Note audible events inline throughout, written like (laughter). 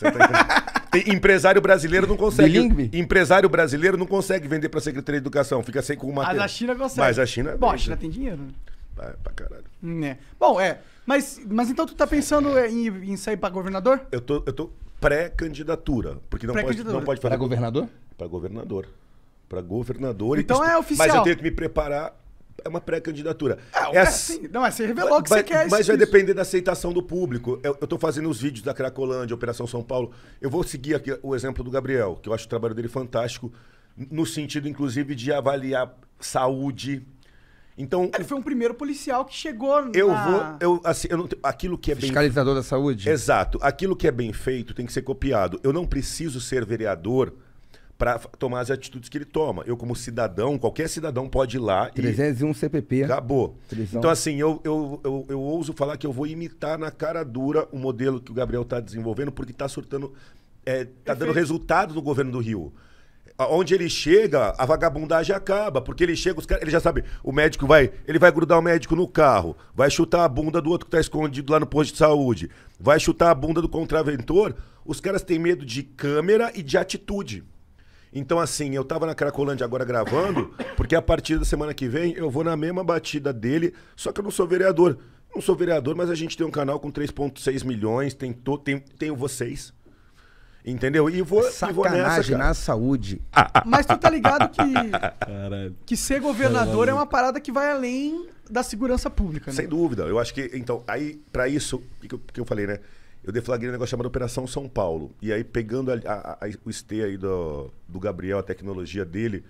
Tá (laughs) empresário brasileiro não consegue. Bilingue? Empresário brasileiro não consegue vender pra Secretaria de Educação. Fica sem com uma. Mas a China consegue. Mas a China. Bom, a China né? tem dinheiro, né? Vai Pra, caralho. É. Bom, é. Mas, mas então tu tá pensando é. em, em sair pra governador? Eu tô, eu tô pré-candidatura. Porque não pode, não pode fazer. Pra governador? Pra governador. para governador. Então e... é oficial. Mas eu tenho que me preparar é uma pré-candidatura. É, é assim. Não, é você revelou que você quer Mas vai depender da aceitação do público. Eu, estou fazendo os vídeos da Cracolândia, Operação São Paulo. Eu vou seguir aqui o exemplo do Gabriel, que eu acho o trabalho dele fantástico, no sentido, inclusive, de avaliar saúde. Então, ele foi um primeiro policial que chegou na... Eu vou, eu assim, eu não aquilo que é fiscalizador bem... da saúde. Exato, aquilo que é bem feito tem que ser copiado. Eu não preciso ser vereador para tomar as atitudes que ele toma. Eu, como cidadão, qualquer cidadão pode ir lá 301 e... CPP. Acabou. Prisão. Então, assim, eu, eu, eu, eu ouso falar que eu vou imitar na cara dura o modelo que o Gabriel está desenvolvendo, porque está surtando... Está é, tá dando resultado no governo do Rio onde ele chega, a vagabundagem acaba, porque ele chega, os caras, ele já sabe, o médico vai, ele vai grudar o médico no carro, vai chutar a bunda do outro que está escondido lá no posto de saúde, vai chutar a bunda do contraventor, os caras têm medo de câmera e de atitude. Então, assim, eu tava na Cracolândia agora gravando, porque a partir da semana que vem eu vou na mesma batida dele, só que eu não sou vereador. Não sou vereador, mas a gente tem um canal com 3,6 milhões, tem, to, tem, tenho vocês. Entendeu? E vou, Sacanagem e vou nessa, cara. na saúde. Mas tu tá ligado que. Que ser governador é uma parada que vai além da segurança pública, né? Sem dúvida. Eu acho que. Então, aí, para isso, que eu, que eu falei, né? eu deflagrei um negócio chamado Operação São Paulo. E aí, pegando a, a, a, o ST aí do, do Gabriel, a tecnologia dele,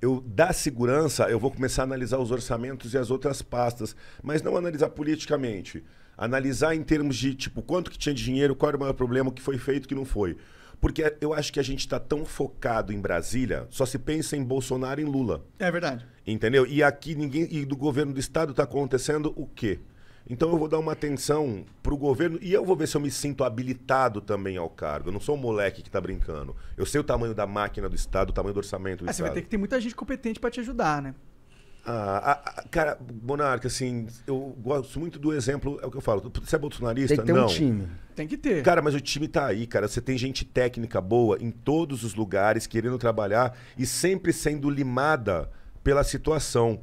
eu, da segurança, eu vou começar a analisar os orçamentos e as outras pastas, mas não analisar politicamente. Analisar em termos de, tipo, quanto que tinha de dinheiro, qual era o maior problema, o que foi feito, o que não foi. Porque eu acho que a gente está tão focado em Brasília, só se pensa em Bolsonaro e em Lula. É verdade. Entendeu? E aqui ninguém. E do governo do Estado está acontecendo o quê? Então eu vou dar uma atenção para o governo e eu vou ver se eu me sinto habilitado também ao cargo. Eu não sou um moleque que está brincando. Eu sei o tamanho da máquina do Estado, o tamanho do orçamento do ah, Estado. Você vai ter que ter muita gente competente para te ajudar, né? Ah, a, a, cara, Monarca, assim, eu gosto muito do exemplo, é o que eu falo. Você é bolsonarista? Tem que ter não. um time. Tem que ter. Cara, mas o time tá aí, cara. Você tem gente técnica boa em todos os lugares, querendo trabalhar e sempre sendo limada pela situação.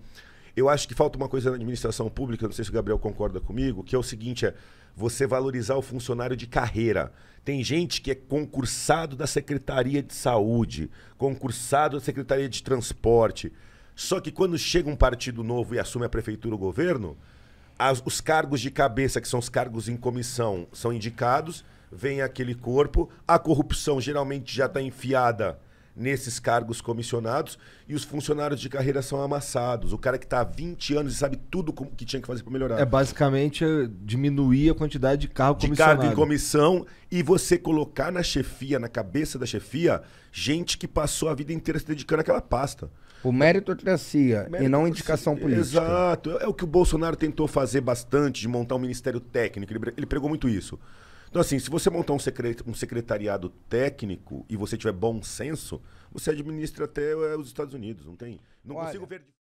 Eu acho que falta uma coisa na administração pública, não sei se o Gabriel concorda comigo, que é o seguinte: é você valorizar o funcionário de carreira. Tem gente que é concursado da Secretaria de Saúde, concursado da Secretaria de Transporte. Só que quando chega um partido novo e assume a prefeitura ou o governo, as, os cargos de cabeça, que são os cargos em comissão, são indicados, vem aquele corpo, a corrupção geralmente já está enfiada nesses cargos comissionados e os funcionários de carreira são amassados. O cara que está há 20 anos e sabe tudo que tinha que fazer para melhorar. É basicamente eh, diminuir a quantidade de cargo de comissionado. De cargo em comissão e você colocar na chefia, na cabeça da chefia, gente que passou a vida inteira se dedicando àquela pasta. O meritocracia, meritocracia e não indicação política. Exato. É o que o Bolsonaro tentou fazer bastante, de montar um ministério técnico. Ele, ele pregou muito isso. Então, assim, se você montar um secretariado técnico e você tiver bom senso, você administra até eh, os Estados Unidos, não tem? Não Olha, consigo ver.